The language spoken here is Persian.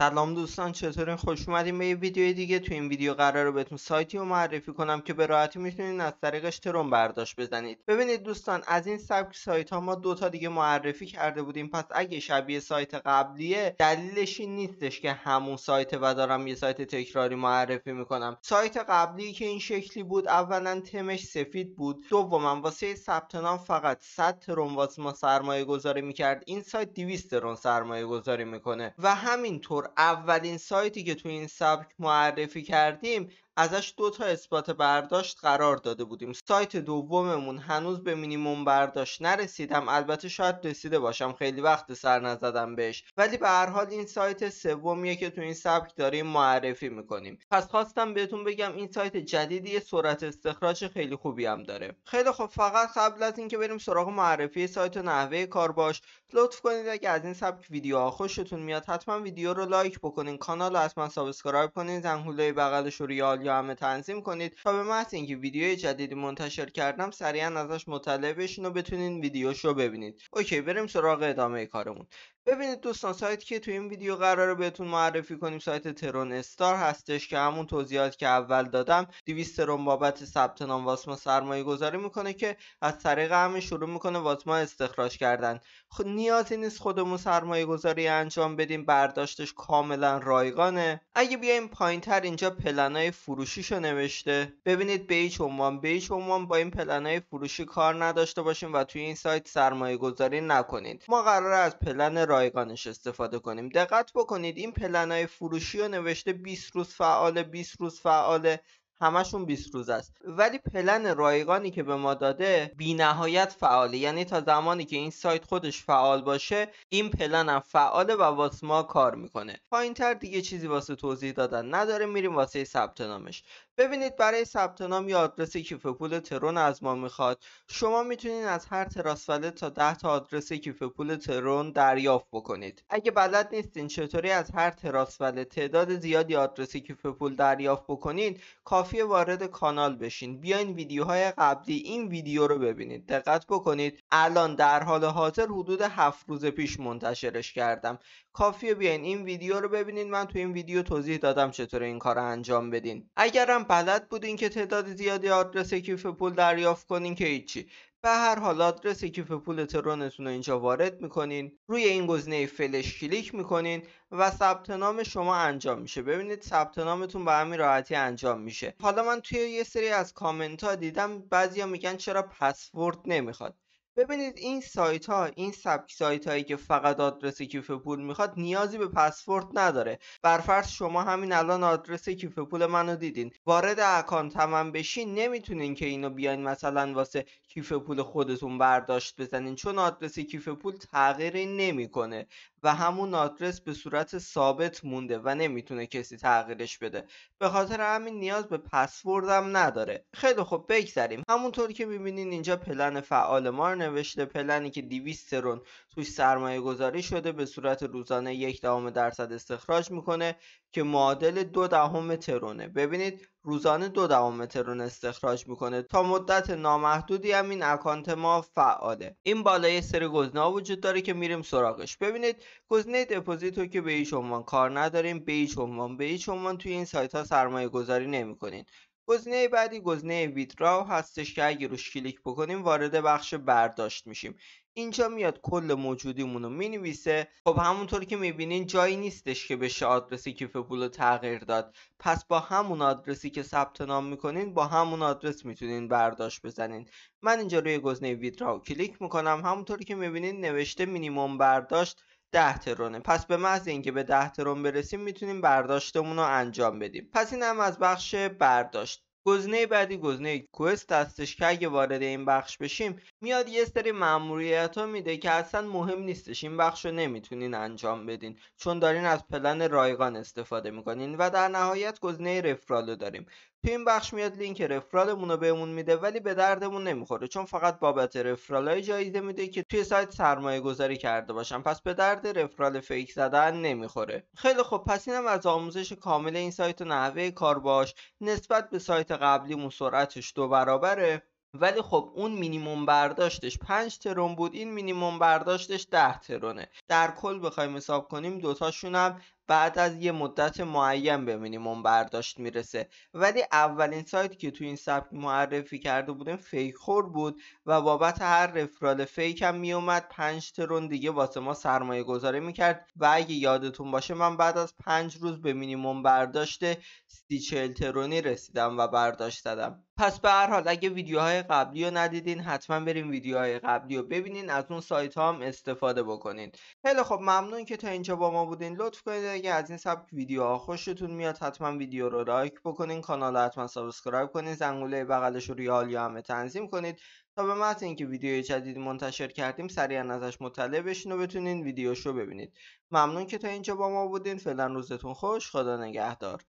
سلام دوستان چطورین خوش اومدین به یه ویدیو دیگه تو این ویدیو قراره بهتون سایتی رو معرفی کنم که به راحتی میتونید از طریقش ترون برداشت بزنید ببینید دوستان از این سبک سایت ها ما دو تا دیگه معرفی کرده بودیم پس اگه شبیه سایت قبلیه دلیلش این نیستش که همون سایت و دارم یه سایت تکراری معرفی میکنم سایت قبلی که این شکلی بود اولا تمش سفید بود دوما واسه ثبت نام فقط 100 ترون واسه ما سرمایه گذاری میکرد این سایت 200 ترون سرمایه گذاری میکنه و همینطور اولین سایتی که تو این سبک معرفی کردیم ازش دو تا اثبات برداشت قرار داده بودیم سایت دوممون هنوز به مینیموم برداشت نرسیدم البته شاید رسیده باشم خیلی وقت سر نزدم بهش ولی به هر حال این سایت سومیه که تو این سبک داریم معرفی میکنیم پس خواستم بهتون بگم این سایت جدیدی سرعت استخراج خیلی خوبی هم داره خیلی خب فقط قبل از اینکه بریم سراغ معرفی سایت و نحوه کار باش لطف کنید اگه از این سبک ویدیو خوشتون میاد حتما ویدیو رو لایک بکنین کانال رو حتما سابسکرایب کنین زنگوله بغلش رو یا همه تنظیم کنید تا به محض اینکه ویدیو جدیدی منتشر کردم سریعا ازش مطلع بشین و بتونین ویدیوشو ببینید اوکی بریم سراغ ادامه کارمون ببینید دوستان سایت که توی این ویدیو قرار رو بهتون معرفی کنیم سایت ترون استار هستش که همون توضیحات که اول دادم 200 ترون بابت ثبت نام واسما سرمایه گذاری میکنه که از طریق همین شروع میکنه واسما استخراج کردن خ خب، نیازی نیست خودمون سرمایه گذاری انجام بدیم برداشتش کاملا رایگانه اگه بیایم تر اینجا پلنای فروشیشو نوشته ببینید به هیچ عنوان به هیچ عنوان با این پلنای فروشی کار نداشته باشیم و توی این سایت سرمایه گذاری نکنید ما قرار از پلن رایگانش استفاده کنیم دقت بکنید این پلنای فروشی رو نوشته 20 روز فعال 20 روز فعال همشون 20 روز است ولی پلن رایگانی که به ما داده بی نهایت فعاله یعنی تا زمانی که این سایت خودش فعال باشه این پلن هم فعاله و واسه ما کار میکنه پایین تر دیگه چیزی واسه توضیح دادن نداره میریم واسه ثبت نامش ببینید برای ثبت نام یا آدرس کیف پول ترون از ما میخواد شما میتونید از هر تراس تا 10 تا آدرس کیف پول ترون دریافت بکنید اگه بلد نیستین چطوری از هر تراس تعداد زیادی آدرس کیف پول دریافت بکنید کافی وارد کانال بشین بیاین ویدیوهای قبلی این ویدیو رو ببینید دقت بکنید الان در حال حاضر حدود هفت روز پیش منتشرش کردم کافیه بیاین این ویدیو رو ببینید من تو این ویدیو توضیح دادم چطور این کار رو انجام بدین اگرم بلد بودین که تعداد زیادی آدرس کیف پول دریافت کنین که هیچی به هر حال آدرس کیف پول ترونتون رو اینجا وارد میکنین روی این گزینه فلش کلیک میکنین و ثبت نام شما انجام میشه ببینید ثبت نامتون به همین راحتی انجام میشه حالا من توی یه سری از کامنت ها دیدم بعضیا میگن چرا پسورد نمیخواد ببینید این سایت ها این سبک سایت هایی که فقط آدرس کیف پول میخواد نیازی به پسورد نداره برفرض شما همین الان آدرس کیف پول منو دیدین وارد اکانت تمام بشین نمیتونین که اینو بیاین مثلا واسه کیف پول خودتون برداشت بزنین چون آدرس کیف پول تغییری نمیکنه و همون آدرس به صورت ثابت مونده و نمیتونه کسی تغییرش بده به خاطر همین نیاز به پسوردم نداره خیلی خب بگذریم همونطور که میبینین اینجا پلن فعال ما نوشته پلنی که 200 ترون توش سرمایه گذاری شده به صورت روزانه یک دهم درصد استخراج میکنه که معادل دو دهم ترونه ببینید روزانه دو دهم ترون استخراج میکنه تا مدت نامحدودی هم این اکانت ما فعاله این بالای سر گزینه وجود داره که میریم سراغش ببینید گزینه دپوزیت رو که به هیچ عنوان کار نداریم به هیچ عنوان به هیچ عنوان توی این سایت ها سرمایه گذاری نمیکنید گزینه بعدی گزینه ویدراو هستش که اگه روش کلیک بکنیم وارد بخش برداشت میشیم اینجا میاد کل موجودیمون رو مینویسه خب همونطور که میبینین جایی نیستش که بشه آدرسی کیف پول رو تغییر داد پس با همون آدرسی که ثبت نام میکنین با همون آدرس میتونین برداشت بزنین من اینجا روی گزینه ویدراو کلیک میکنم همونطور که میبینین نوشته مینیموم برداشت 10 ترونه پس به محض اینکه به ده ترون برسیم میتونیم برداشتمون رو انجام بدیم پس این هم از بخش برداشت گزینه بعدی گزینه کوست هستش که اگه وارد این بخش بشیم میاد یه سری مأموریت ها میده که اصلا مهم نیستش این بخش رو نمیتونین انجام بدین چون دارین از پلن رایگان استفاده میکنین و در نهایت گزینه رفرال رو داریم تو این بخش میاد لینک رفرالمون رو بهمون میده ولی به دردمون نمیخوره چون فقط بابت های جایزه میده که توی سایت سرمایه گذاری کرده باشن پس به درد رفرال فیک زدن نمیخوره خیلی خب پس اینم از آموزش کامل این سایت و نحوه کار باش نسبت به سایت قبلیمون سرعتش دو برابره ولی خب اون مینیموم برداشتش 5 ترون بود این مینیموم برداشتش 10 ترونه در کل بخوایم حساب کنیم دوتاشون هم بعد از یه مدت معین به مینیموم برداشت میرسه ولی اولین سایتی که تو این سبک معرفی کرده بودیم فیک بود و بابت هر رفرال فیک هم میومد پنج ترون دیگه واسه ما سرمایه گذاری میکرد و اگه یادتون باشه من بعد از پنج روز به مینیموم برداشت سی چل ترونی رسیدم و برداشت زدم پس به هر حال اگه ویدیوهای قبلی رو ندیدین حتما بریم ویدیوهای قبلی رو ببینین از اون سایت ها هم استفاده بکنین خیلی خب ممنون که تا اینجا با ما بودین لطف کنید اگه از این سبک ویدیوها خوشتون میاد حتما ویدیو رو لایک بکنین کانال حتما سابسکرایب کنین زنگوله بغلش رو ریال یا همه تنظیم کنید تا به محض اینکه ویدیو جدید منتشر کردیم سریعا ازش مطلع بشین و بتونین ویدیوش رو ببینید ممنون که تا اینجا با ما بودین فعلا روزتون خوش خدا نگهدار